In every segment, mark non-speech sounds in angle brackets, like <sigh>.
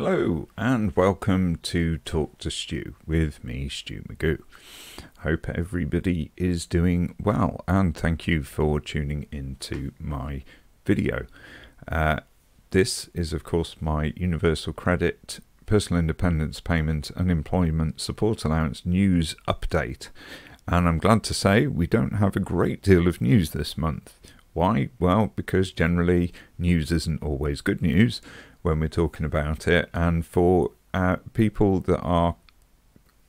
Hello and welcome to Talk to Stew with me, Stew Magoo. Hope everybody is doing well and thank you for tuning into my video. Uh, this is of course my Universal Credit Personal Independence Payment Unemployment Support Allowance news update and I'm glad to say we don't have a great deal of news this month. Why? Well, because generally news isn't always good news when we're talking about it. And for uh, people that are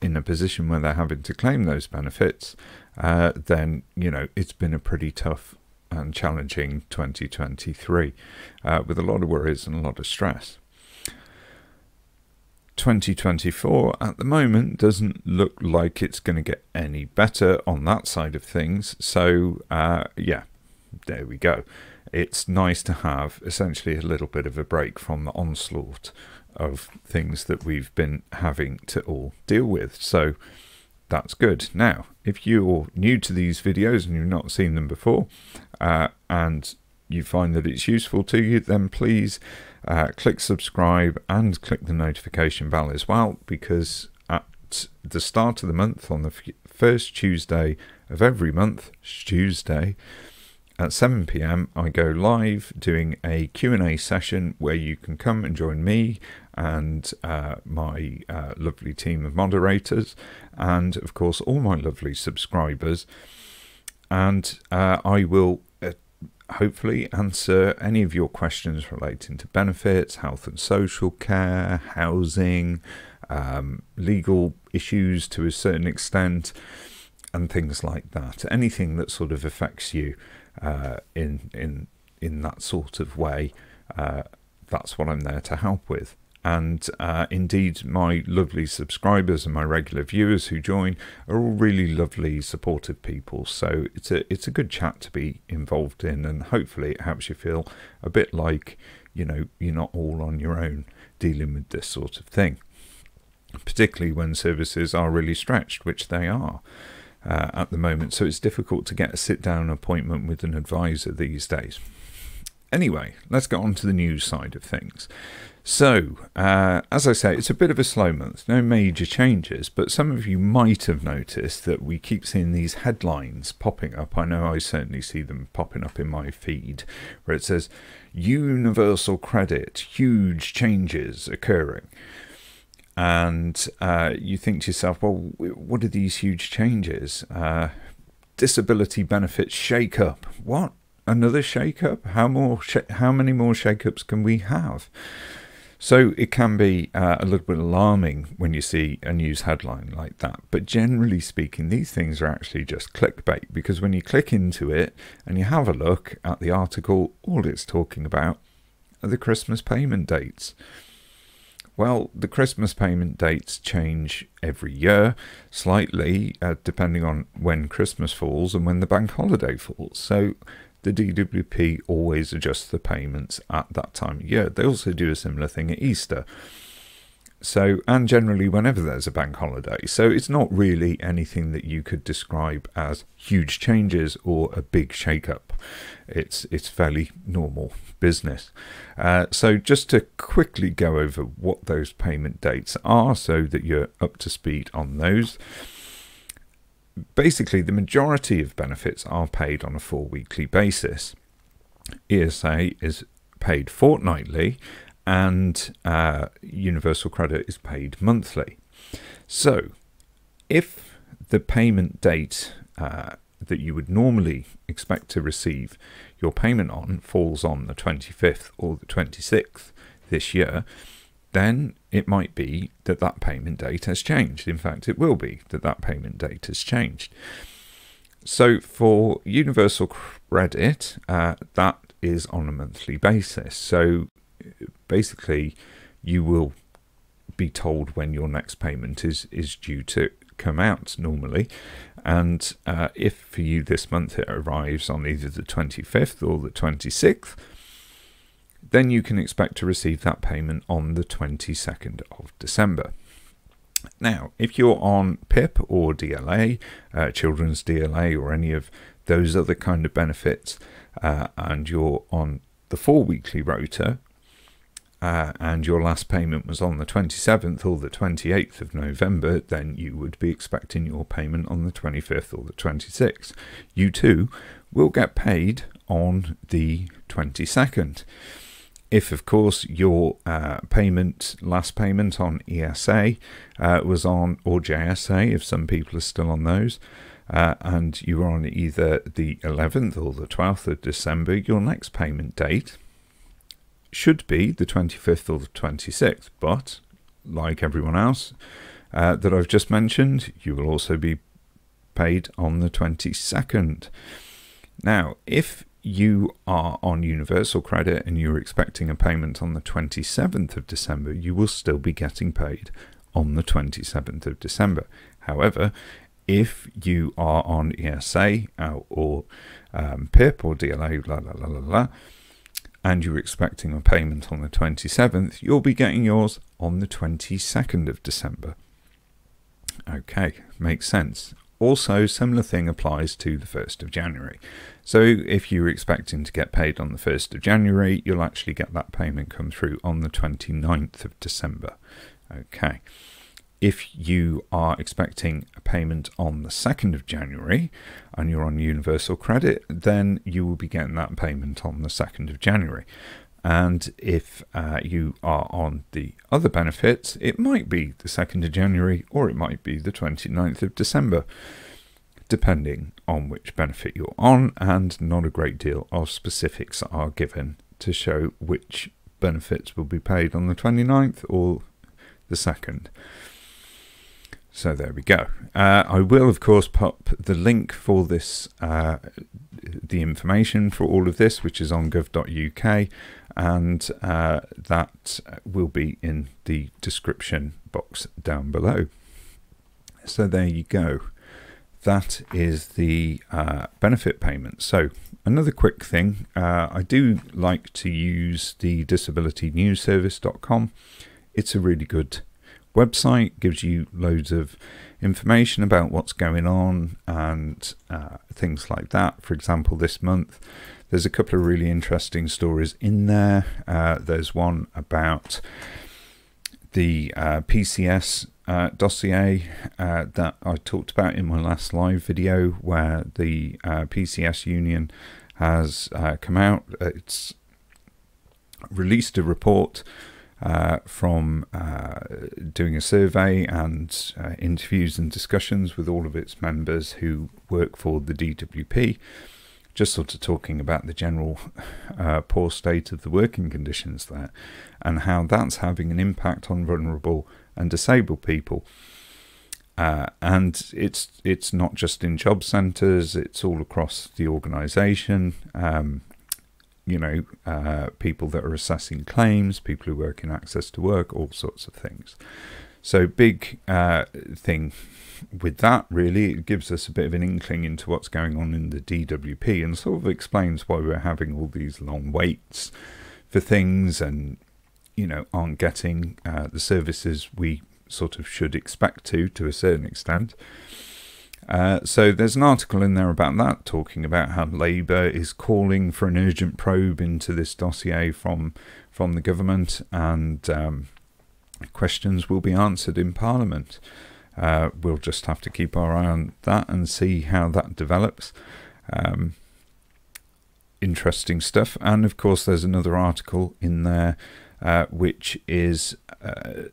in a position where they're having to claim those benefits, uh, then, you know, it's been a pretty tough and challenging 2023 uh, with a lot of worries and a lot of stress. 2024 at the moment doesn't look like it's going to get any better on that side of things. So, uh, yeah, there we go it's nice to have essentially a little bit of a break from the onslaught of things that we've been having to all deal with. So that's good. Now, if you're new to these videos and you've not seen them before uh, and you find that it's useful to you, then please uh, click subscribe and click the notification bell as well because at the start of the month, on the first Tuesday of every month, Tuesday, at 7 pm, I go live doing a Q&A session where you can come and join me and uh, my uh, lovely team of moderators, and of course, all my lovely subscribers. And uh, I will uh, hopefully answer any of your questions relating to benefits, health and social care, housing, um, legal issues to a certain extent, and things like that. Anything that sort of affects you. Uh, in in in that sort of way. Uh, that's what I'm there to help with. And uh, indeed, my lovely subscribers and my regular viewers who join are all really lovely, supportive people. So it's a it's a good chat to be involved in, and hopefully it helps you feel a bit like you know you're not all on your own dealing with this sort of thing, particularly when services are really stretched, which they are. Uh, at the moment, so it's difficult to get a sit down appointment with an advisor these days. Anyway, let's get on to the news side of things. So, uh, as I say, it's a bit of a slow month, no major changes, but some of you might have noticed that we keep seeing these headlines popping up. I know I certainly see them popping up in my feed, where it says Universal Credit, huge changes occurring and uh, you think to yourself, well, what are these huge changes? Uh, disability benefits shake up. What? Another shake up? How more? how many more shake ups can we have? So it can be uh, a little bit alarming when you see a news headline like that. But generally speaking, these things are actually just clickbait because when you click into it and you have a look at the article, all it's talking about are the Christmas payment dates. Well, the Christmas payment dates change every year slightly, uh, depending on when Christmas falls and when the bank holiday falls. So the DWP always adjusts the payments at that time of year. They also do a similar thing at Easter. So, and generally whenever there's a bank holiday. So, it's not really anything that you could describe as huge changes or a big shake-up. It's, it's fairly normal business. Uh, so, just to quickly go over what those payment dates are so that you're up to speed on those basically the majority of benefits are paid on a four weekly basis. ESA is paid fortnightly and uh, Universal Credit is paid monthly. So, if the payment date uh, that you would normally expect to receive your payment on falls on the 25th or the 26th this year, then it might be that that payment date has changed. In fact, it will be that that payment date has changed. So for Universal Credit, uh, that is on a monthly basis. So basically you will be told when your next payment is is due to come out normally. And uh, if for you this month it arrives on either the 25th or the 26th, then you can expect to receive that payment on the 22nd of December. Now, if you're on PIP or DLA, uh, children's DLA, or any of those other kind of benefits, uh, and you're on the four weekly rota, uh, and your last payment was on the 27th or the 28th of November, then you would be expecting your payment on the 25th or the 26th. You too will get paid on the 22nd. If, of course, your uh, payment, last payment on ESA uh, was on, or JSA, if some people are still on those, uh, and you were on either the 11th or the 12th of December, your next payment date should be the 25th or the 26th, but like everyone else uh, that I've just mentioned, you will also be paid on the 22nd. Now, if you are on Universal Credit and you're expecting a payment on the 27th of December, you will still be getting paid on the 27th of December. However, if you are on ESA or um, PIP or DLA, la la la la la, and you're expecting a payment on the 27th, you'll be getting yours on the 22nd of December. Okay, makes sense. Also, similar thing applies to the 1st of January. So if you're expecting to get paid on the 1st of January, you'll actually get that payment come through on the 29th of December. Okay if you are expecting a payment on the 2nd of January and you're on Universal Credit, then you will be getting that payment on the 2nd of January. And if uh, you are on the other benefits, it might be the 2nd of January or it might be the 29th of December, depending on which benefit you're on. And not a great deal of specifics are given to show which benefits will be paid on the 29th or the 2nd. So there we go. Uh, I will, of course, pop the link for this, uh, the information for all of this, which is on gov.uk, and uh, that will be in the description box down below. So there you go. That is the uh, benefit payment. So another quick thing, uh, I do like to use the News disabilitynewsservice.com. It's a really good website, gives you loads of information about what's going on and uh, things like that. For example, this month there's a couple of really interesting stories in there. Uh, there's one about the uh, PCS uh, dossier uh, that I talked about in my last live video, where the uh, PCS union has uh, come out. It's released a report uh, from uh, doing a survey and uh, interviews and discussions with all of its members who work for the DWP, just sort of talking about the general <laughs> uh, poor state of the working conditions there and how that's having an impact on vulnerable and disabled people. Uh, and it's it's not just in job centres; it's all across the organisation. Um, you know, uh, people that are assessing claims, people who work in access to work, all sorts of things. So big uh, thing with that really, it gives us a bit of an inkling into what's going on in the DWP and sort of explains why we're having all these long waits for things and, you know, aren't getting uh, the services we sort of should expect to, to a certain extent. Uh, so there's an article in there about that, talking about how Labour is calling for an urgent probe into this dossier from from the government, and um, questions will be answered in Parliament. Uh, we'll just have to keep our eye on that and see how that develops. Um, interesting stuff, and of course, there's another article in there uh, which is uh,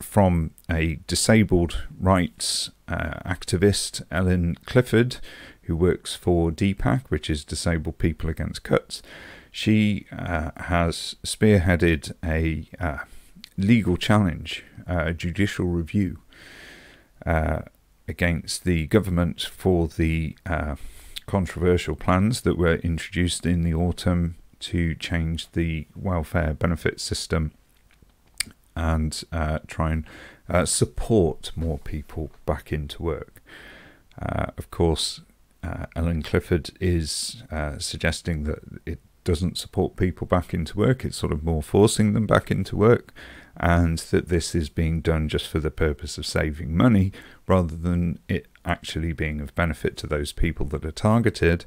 from a disabled rights uh, activist, Ellen Clifford, who works for DPAC, which is Disabled People Against Cuts. She uh, has spearheaded a uh, legal challenge, a uh, judicial review uh, against the government for the uh, controversial plans that were introduced in the autumn to change the welfare benefit system and uh, try and uh, support more people back into work. Uh, of course, uh, Ellen Clifford is uh, suggesting that it doesn't support people back into work, it's sort of more forcing them back into work, and that this is being done just for the purpose of saving money rather than it actually being of benefit to those people that are targeted,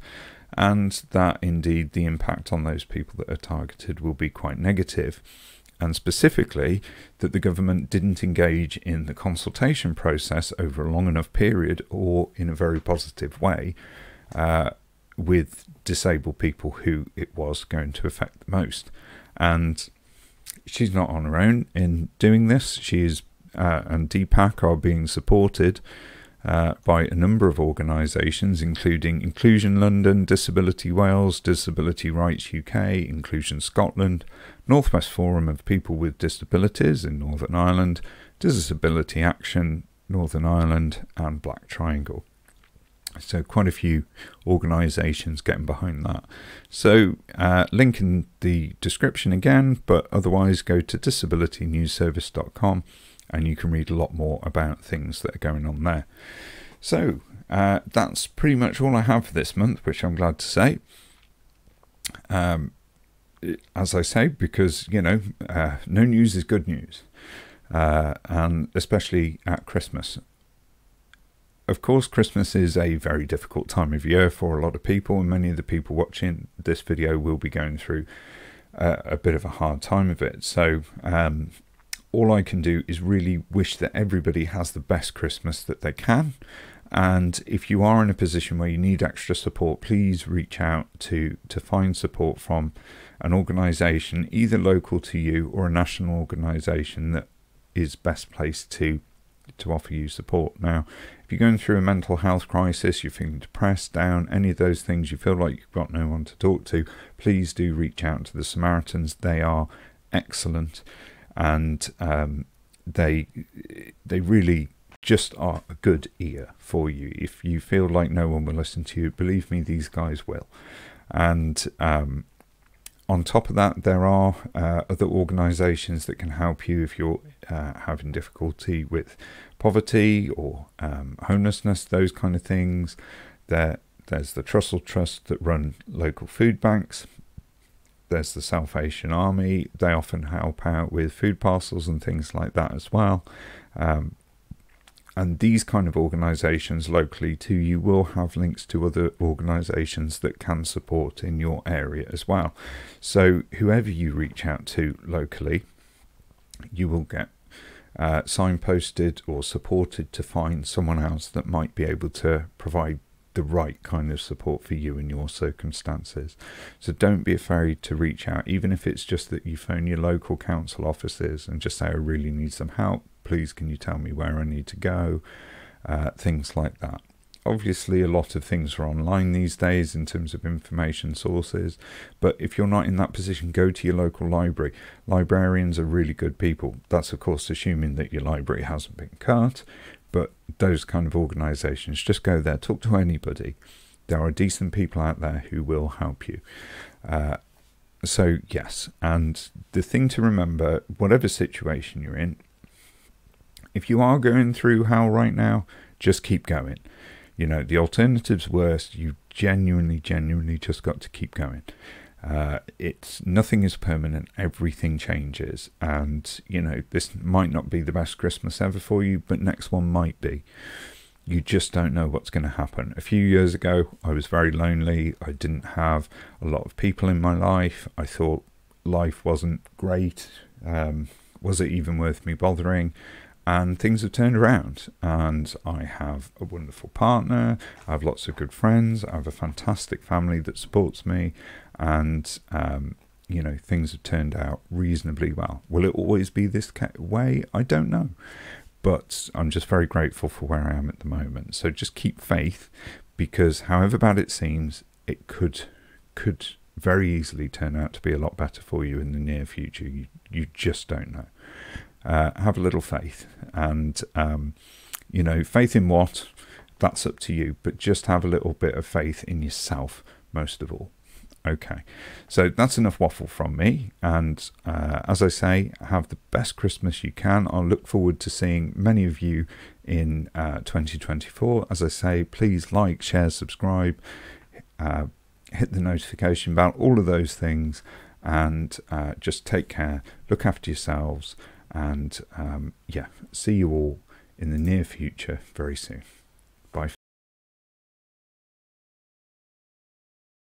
and that indeed the impact on those people that are targeted will be quite negative and specifically that the government didn't engage in the consultation process over a long enough period or in a very positive way uh, with disabled people who it was going to affect the most. And she's not on her own in doing this. She is, uh, and Deepak are being supported uh, by a number of organisations, including Inclusion London, Disability Wales, Disability Rights UK, Inclusion Scotland, Northwest Forum of People with Disabilities in Northern Ireland, Disability Action Northern Ireland, and Black Triangle. So, quite a few organisations getting behind that. So, uh, link in the description again, but otherwise go to disabilitynewsservice.com and you can read a lot more about things that are going on there. So uh, that's pretty much all I have for this month, which I'm glad to say. Um, as I say, because you know, uh, no news is good news, uh, and especially at Christmas. Of course, Christmas is a very difficult time of year for a lot of people, and many of the people watching this video will be going through uh, a bit of a hard time of it. So, um, all I can do is really wish that everybody has the best Christmas that they can. And if you are in a position where you need extra support, please reach out to, to find support from an organisation, either local to you or a national organisation that is best placed to to offer you support. Now, if you're going through a mental health crisis, you're feeling depressed, down, any of those things, you feel like you've got no one to talk to, please do reach out to the Samaritans. They are excellent and um, they they really just are a good ear for you. If you feel like no one will listen to you, believe me, these guys will. And um, on top of that, there are uh, other organisations that can help you if you're uh, having difficulty with poverty or um, homelessness, those kind of things. There, there's the Trussell Trust that run local food banks, there's the Salvation Army. They often help out with food parcels and things like that as well. Um, and these kind of organisations locally too, you will have links to other organisations that can support in your area as well. So whoever you reach out to locally, you will get uh, signposted or supported to find someone else that might be able to provide the right kind of support for you and your circumstances. So don't be afraid to reach out, even if it's just that you phone your local council offices and just say, I really need some help. Please, can you tell me where I need to go? Uh, things like that obviously a lot of things are online these days in terms of information sources, but if you're not in that position, go to your local library. Librarians are really good people. That's, of course, assuming that your library hasn't been cut, but those kind of organizations, just go there, talk to anybody. There are decent people out there who will help you. Uh, so, yes, and the thing to remember, whatever situation you're in, if you are going through hell right now, just keep going. You know, the alternative's worse. You genuinely, genuinely just got to keep going. Uh, it's nothing is permanent, everything changes. And, you know, this might not be the best Christmas ever for you, but next one might be. You just don't know what's going to happen. A few years ago, I was very lonely. I didn't have a lot of people in my life. I thought life wasn't great. Um, was it even worth me bothering? and things have turned around and i have a wonderful partner i have lots of good friends i have a fantastic family that supports me and um, you know things have turned out reasonably well will it always be this way i don't know but i'm just very grateful for where i am at the moment so just keep faith because however bad it seems it could could very easily turn out to be a lot better for you in the near future you you just don't know uh, have a little faith. And, um, you know, faith in what? That's up to you. But just have a little bit of faith in yourself, most of all. Okay, so that's enough waffle from me. And uh, as I say, have the best Christmas you can. I'll look forward to seeing many of you in uh, 2024. As I say, please like, share, subscribe, uh, hit the notification bell, all of those things. And uh, just take care, look after yourselves. And um, yeah, see you all in the near future very soon.